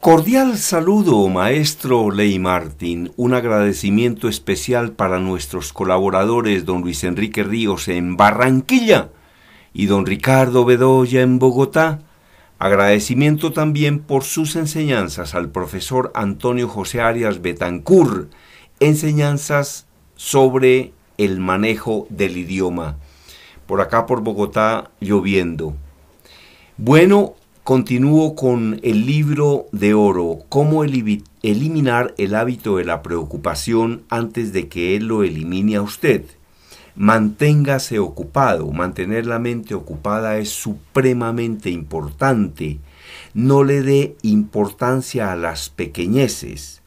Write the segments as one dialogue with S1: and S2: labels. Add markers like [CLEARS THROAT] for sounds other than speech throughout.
S1: Cordial saludo, maestro Ley Martín. Un agradecimiento especial para nuestros colaboradores, don Luis Enrique Ríos en Barranquilla y don Ricardo Bedoya en Bogotá. Agradecimiento también por sus enseñanzas al profesor Antonio José Arias Betancur, enseñanzas sobre el manejo del idioma. Por acá por Bogotá lloviendo. Bueno, Continúo con el libro de oro, cómo eliminar el hábito de la preocupación antes de que él lo elimine a usted. Manténgase ocupado, mantener la mente ocupada es supremamente importante. No le dé importancia a las pequeñeces.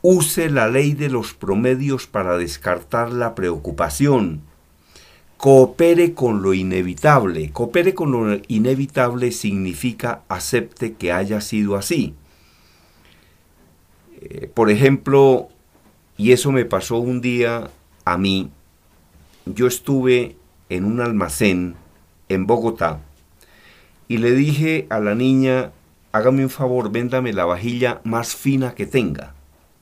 S1: Use la ley de los promedios para descartar la preocupación coopere con lo inevitable. Coopere con lo inevitable significa acepte que haya sido así. Eh, por ejemplo, y eso me pasó un día a mí, yo estuve en un almacén en Bogotá y le dije a la niña, hágame un favor, véndame la vajilla más fina que tenga.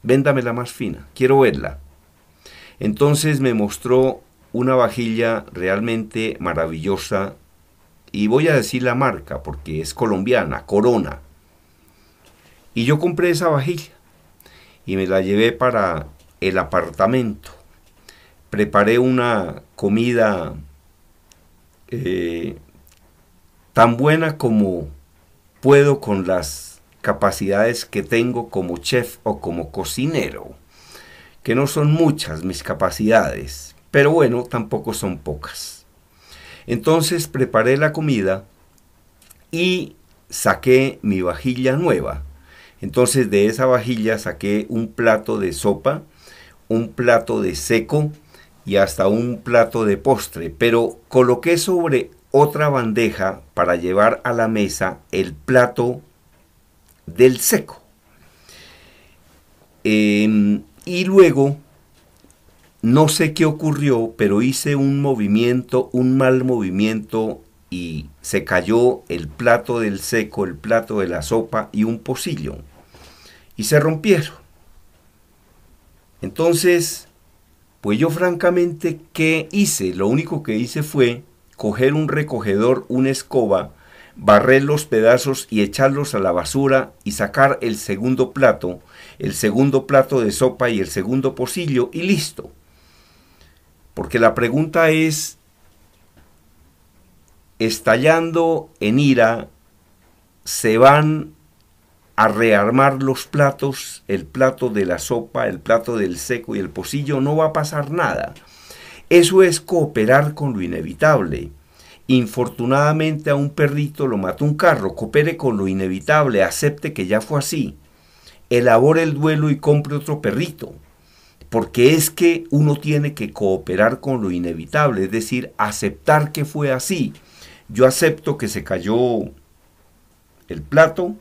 S1: Véndame la más fina, quiero verla. Entonces me mostró una vajilla realmente maravillosa y voy a decir la marca porque es colombiana, Corona. Y yo compré esa vajilla y me la llevé para el apartamento. Preparé una comida eh, tan buena como puedo con las capacidades que tengo como chef o como cocinero, que no son muchas mis capacidades, pero bueno, tampoco son pocas. Entonces preparé la comida y saqué mi vajilla nueva. Entonces de esa vajilla saqué un plato de sopa, un plato de seco y hasta un plato de postre, pero coloqué sobre otra bandeja para llevar a la mesa el plato del seco. Em, y luego no sé qué ocurrió, pero hice un movimiento, un mal movimiento y se cayó el plato del seco, el plato de la sopa y un pocillo. Y se rompieron. Entonces, pues yo francamente, ¿qué hice? Lo único que hice fue coger un recogedor, una escoba, barrer los pedazos y echarlos a la basura y sacar el segundo plato, el segundo plato de sopa y el segundo pocillo y listo porque la pregunta es, estallando en ira, se van a rearmar los platos, el plato de la sopa, el plato del seco y el pocillo, no va a pasar nada. Eso es cooperar con lo inevitable. Infortunadamente a un perrito lo mató un carro, coopere con lo inevitable, acepte que ya fue así, elabore el duelo y compre otro perrito porque es que uno tiene que cooperar con lo inevitable, es decir, aceptar que fue así. Yo acepto que se cayó el plato,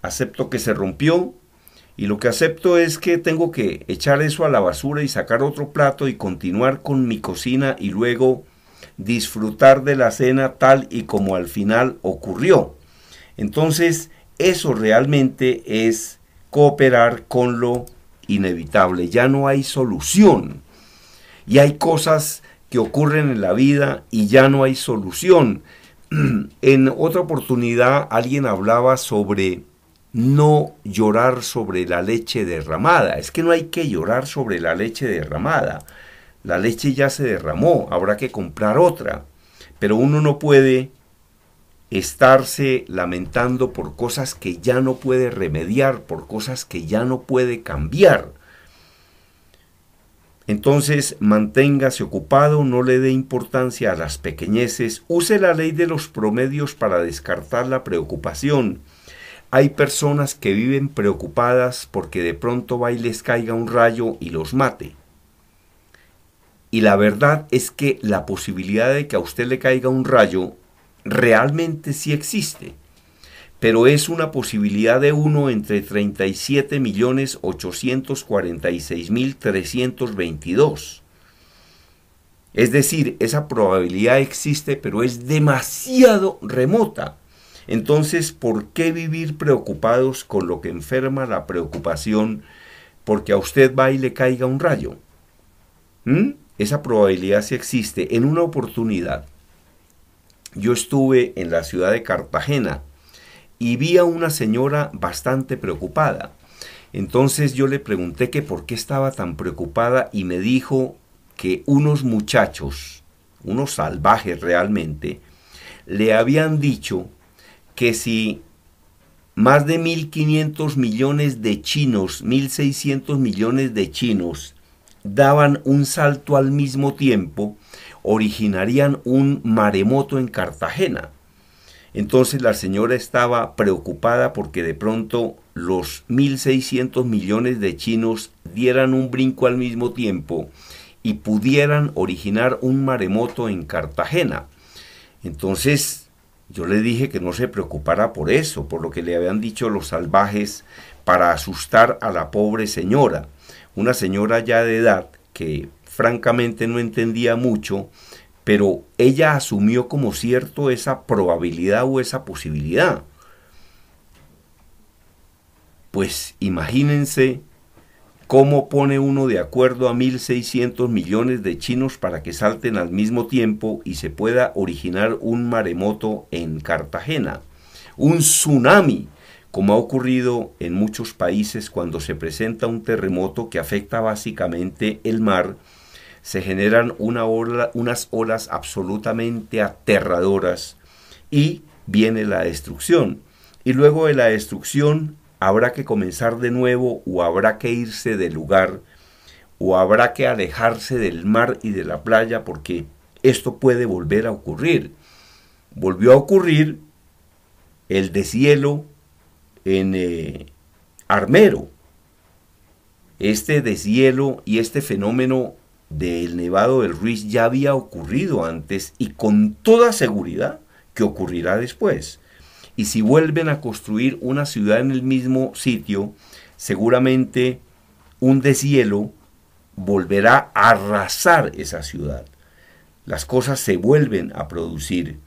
S1: acepto que se rompió, y lo que acepto es que tengo que echar eso a la basura y sacar otro plato y continuar con mi cocina y luego disfrutar de la cena tal y como al final ocurrió. Entonces, eso realmente es cooperar con lo inevitable, ya no hay solución. Y hay cosas que ocurren en la vida y ya no hay solución. [CLEARS THROAT] En otra oportunidad alguien hablaba sobre no llorar sobre la leche derramada. Es que no hay que llorar sobre la leche derramada. La leche ya se derramó, habrá que comprar otra. Pero uno no puede estarse lamentando por cosas que ya no puede remediar, por cosas que ya no puede cambiar. Entonces, manténgase ocupado, no le dé importancia a las pequeñeces, use la ley de los promedios para descartar la preocupación. Hay personas que viven preocupadas porque de pronto va y les caiga un rayo y los mate. Y la verdad es que la posibilidad de que a usted le caiga un rayo realmente sí existe, pero es una posibilidad de uno entre 37.846.322. Es decir, esa probabilidad existe, pero es demasiado remota. Entonces, ¿por qué vivir preocupados con lo que enferma la preocupación porque a usted va y le caiga un rayo? ¿Mm? Esa probabilidad sí existe en una oportunidad yo estuve en la ciudad de Cartagena y vi a una señora bastante preocupada. Entonces yo le pregunté que por qué estaba tan preocupada y me dijo que unos muchachos, unos salvajes realmente, le habían dicho que si más de 1.500 millones de chinos, 1.600 millones de chinos daban un salto al mismo tiempo, originarían un maremoto en Cartagena. Entonces la señora estaba preocupada porque de pronto los 1.600 millones de chinos dieran un brinco al mismo tiempo y pudieran originar un maremoto en Cartagena. Entonces yo le dije que no se preocupara por eso, por lo que le habían dicho los salvajes para asustar a la pobre señora, una señora ya de edad que francamente no entendía mucho, pero ella asumió como cierto esa probabilidad o esa posibilidad. Pues imagínense cómo pone uno de acuerdo a 1.600 millones de chinos para que salten al mismo tiempo y se pueda originar un maremoto en Cartagena, un tsunami, como ha ocurrido en muchos países cuando se presenta un terremoto que afecta básicamente el mar se generan unas olas absolutamente aterradoras y viene la destrucción. Y luego de la destrucción habrá que comenzar de nuevo o habrá que irse del lugar o habrá que alejarse del mar y de la playa porque esto puede volver a ocurrir. Volvió a ocurrir el deshielo en eh, Armero. Este deshielo y este fenómeno del Nevado del Ruiz ya había ocurrido antes y con toda seguridad que ocurrirá después. Y si vuelven a construir una ciudad en el mismo sitio, seguramente un deshielo volverá a arrasar esa ciudad. Las cosas se vuelven a producir.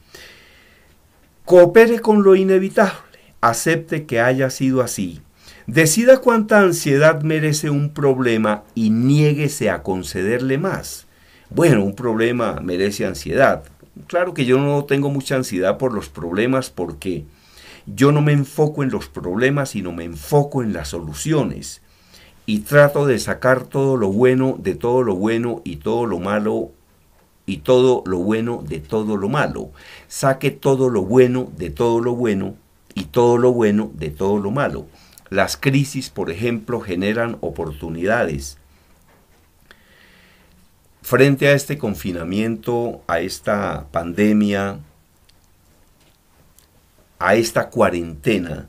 S1: Coopere con lo inevitable, acepte que haya sido así Decida cuánta ansiedad merece un problema y niéguese a concederle más. Bueno, un problema merece ansiedad. Claro que yo no tengo mucha ansiedad por los problemas porque yo no me enfoco en los problemas, sino me enfoco en las soluciones. Y trato de sacar todo lo bueno de todo lo bueno y todo lo malo y todo lo bueno de todo lo malo. Saque todo lo bueno de todo lo bueno y todo lo bueno de todo lo malo. Las crisis, por ejemplo, generan oportunidades. Frente a este confinamiento, a esta pandemia, a esta cuarentena,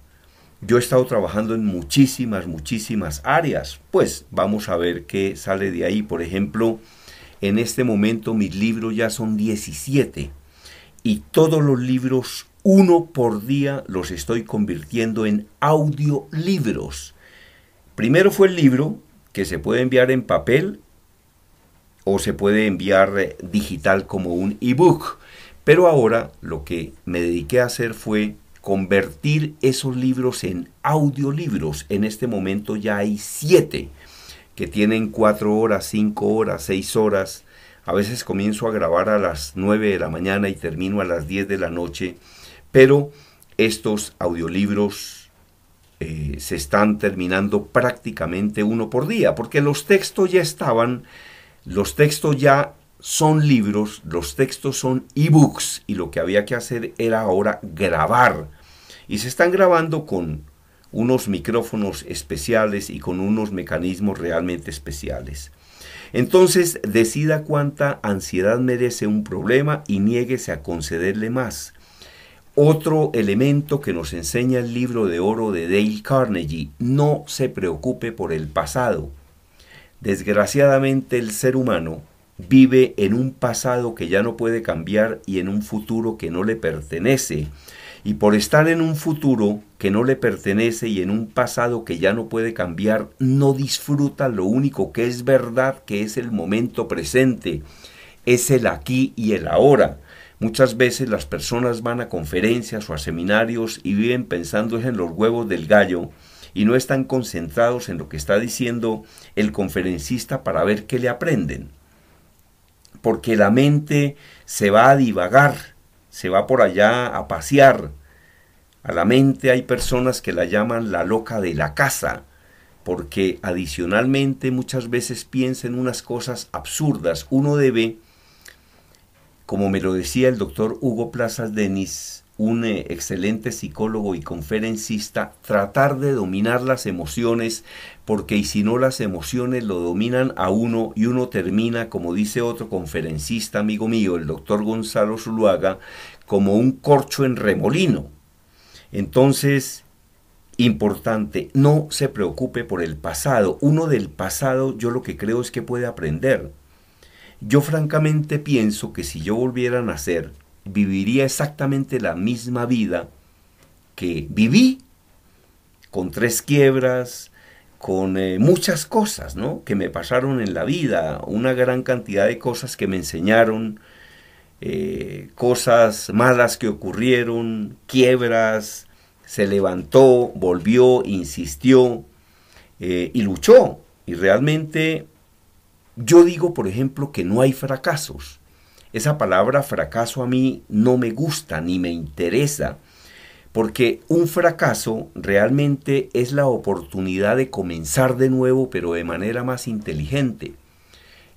S1: yo he estado trabajando en muchísimas, muchísimas áreas. Pues vamos a ver qué sale de ahí. Por ejemplo, en este momento mis libros ya son 17 y todos los libros uno por día los estoy convirtiendo en audiolibros. Primero fue el libro que se puede enviar en papel o se puede enviar eh, digital como un ebook. Pero ahora lo que me dediqué a hacer fue convertir esos libros en audiolibros. En este momento ya hay siete que tienen cuatro horas, cinco horas, seis horas. A veces comienzo a grabar a las nueve de la mañana y termino a las diez de la noche pero estos audiolibros eh, se están terminando prácticamente uno por día, porque los textos ya estaban, los textos ya son libros, los textos son ebooks y lo que había que hacer era ahora grabar. Y se están grabando con unos micrófonos especiales y con unos mecanismos realmente especiales. Entonces, decida cuánta ansiedad merece un problema y niéguese a concederle más. Otro elemento que nos enseña el libro de oro de Dale Carnegie, no se preocupe por el pasado. Desgraciadamente el ser humano vive en un pasado que ya no puede cambiar y en un futuro que no le pertenece. Y por estar en un futuro que no le pertenece y en un pasado que ya no puede cambiar, no disfruta lo único que es verdad, que es el momento presente, es el aquí y el ahora. Muchas veces las personas van a conferencias o a seminarios y viven pensando en los huevos del gallo y no están concentrados en lo que está diciendo el conferencista para ver qué le aprenden. Porque la mente se va a divagar, se va por allá a pasear. A la mente hay personas que la llaman la loca de la casa, porque adicionalmente muchas veces piensa unas cosas absurdas. Uno debe como me lo decía el doctor Hugo Plazas Denis, un eh, excelente psicólogo y conferencista, tratar de dominar las emociones, porque si no las emociones lo dominan a uno y uno termina, como dice otro conferencista amigo mío, el doctor Gonzalo Zuluaga, como un corcho en remolino. Entonces, importante, no se preocupe por el pasado. Uno del pasado yo lo que creo es que puede aprender yo francamente pienso que si yo volviera a nacer, viviría exactamente la misma vida que viví, con tres quiebras, con eh, muchas cosas, ¿no? Que me pasaron en la vida, una gran cantidad de cosas que me enseñaron, eh, cosas malas que ocurrieron, quiebras, se levantó, volvió, insistió eh, y luchó. Y realmente yo digo, por ejemplo, que no hay fracasos. Esa palabra fracaso a mí no me gusta ni me interesa, porque un fracaso realmente es la oportunidad de comenzar de nuevo, pero de manera más inteligente.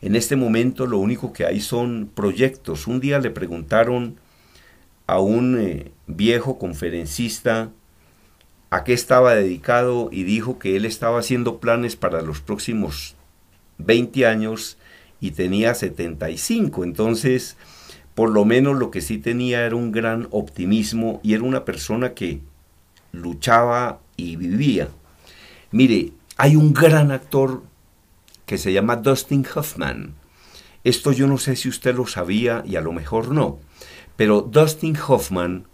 S1: En este momento lo único que hay son proyectos. Un día le preguntaron a un eh, viejo conferencista a qué estaba dedicado y dijo que él estaba haciendo planes para los próximos 20 años y tenía 75. Entonces, por lo menos lo que sí tenía era un gran optimismo y era una persona que luchaba y vivía. Mire, hay un gran actor que se llama Dustin Hoffman. Esto yo no sé si usted lo sabía y a lo mejor no, pero Dustin Hoffman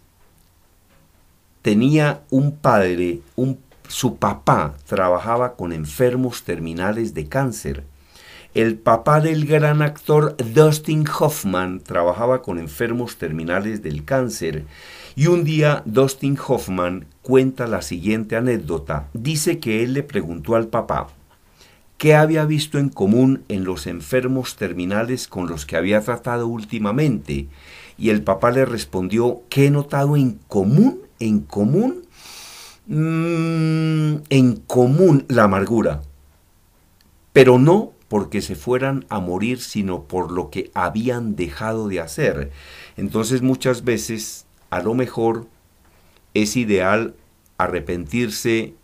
S1: tenía un padre, un, su papá trabajaba con enfermos terminales de cáncer el papá del gran actor Dustin Hoffman trabajaba con enfermos terminales del cáncer y un día Dustin Hoffman cuenta la siguiente anécdota. Dice que él le preguntó al papá qué había visto en común en los enfermos terminales con los que había tratado últimamente y el papá le respondió, ¿qué he notado en común? ¿En común? Mm, en común la amargura, pero no porque se fueran a morir, sino por lo que habían dejado de hacer. Entonces muchas veces, a lo mejor, es ideal arrepentirse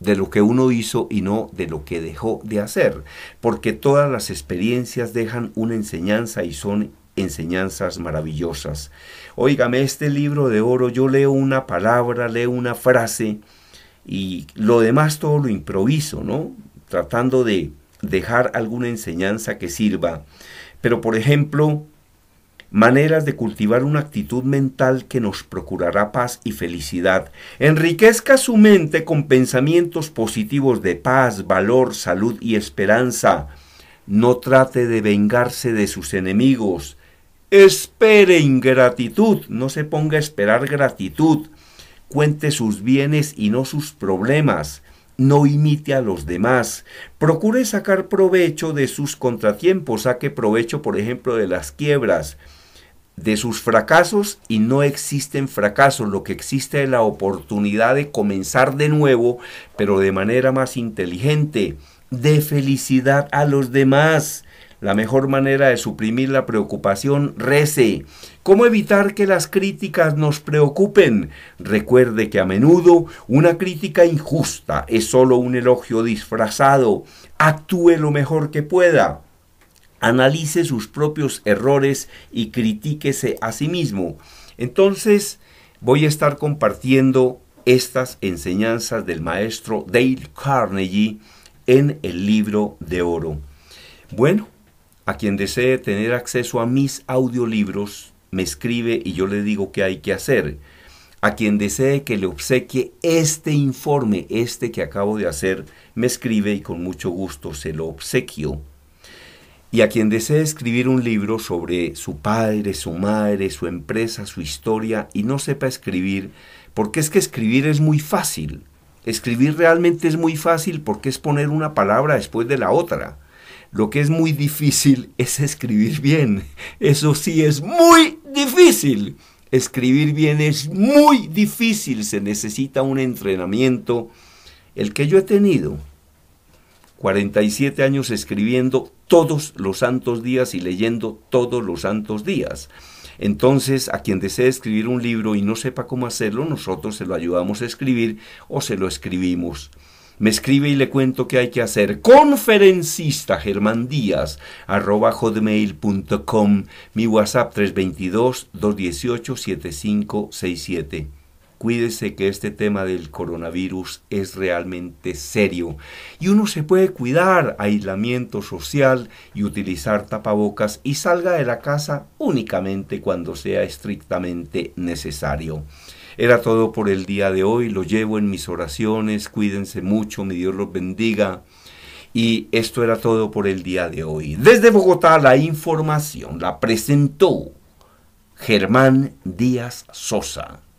S1: de lo que uno hizo y no de lo que dejó de hacer, porque todas las experiencias dejan una enseñanza y son enseñanzas maravillosas. Óigame, este libro de oro, yo leo una palabra, leo una frase y lo demás todo lo improviso, ¿no? tratando de dejar alguna enseñanza que sirva, pero por ejemplo, maneras de cultivar una actitud mental que nos procurará paz y felicidad. Enriquezca su mente con pensamientos positivos de paz, valor, salud y esperanza. No trate de vengarse de sus enemigos. Espere ingratitud, no se ponga a esperar gratitud. Cuente sus bienes y no sus problemas no imite a los demás, procure sacar provecho de sus contratiempos, saque provecho, por ejemplo, de las quiebras, de sus fracasos y no existen fracasos, lo que existe es la oportunidad de comenzar de nuevo, pero de manera más inteligente, de felicidad a los demás. La mejor manera de suprimir la preocupación, rece, ¿Cómo evitar que las críticas nos preocupen? Recuerde que a menudo una crítica injusta es solo un elogio disfrazado. Actúe lo mejor que pueda. Analice sus propios errores y critíquese a sí mismo. Entonces, voy a estar compartiendo estas enseñanzas del maestro Dale Carnegie en el libro de oro. Bueno, a quien desee tener acceso a mis audiolibros, me escribe y yo le digo qué hay que hacer. A quien desee que le obsequie este informe, este que acabo de hacer, me escribe y con mucho gusto se lo obsequio. Y a quien desee escribir un libro sobre su padre, su madre, su empresa, su historia y no sepa escribir, porque es que escribir es muy fácil. Escribir realmente es muy fácil porque es poner una palabra después de la otra. Lo que es muy difícil es escribir bien. Eso sí es muy difícil. Escribir bien es muy difícil. Se necesita un entrenamiento. El que yo he tenido. 47 años escribiendo todos los santos días y leyendo todos los santos días. Entonces, a quien desee escribir un libro y no sepa cómo hacerlo, nosotros se lo ayudamos a escribir o se lo escribimos. Me escribe y le cuento qué hay que hacer. Conferencista Germán Díaz, arroba hotmail.com, mi WhatsApp 322-218-7567. Cuídese que este tema del coronavirus es realmente serio y uno se puede cuidar aislamiento social y utilizar tapabocas y salga de la casa únicamente cuando sea estrictamente necesario. Era todo por el día de hoy, lo llevo en mis oraciones, cuídense mucho, mi Dios los bendiga. Y esto era todo por el día de hoy. Desde Bogotá la información la presentó Germán Díaz Sosa.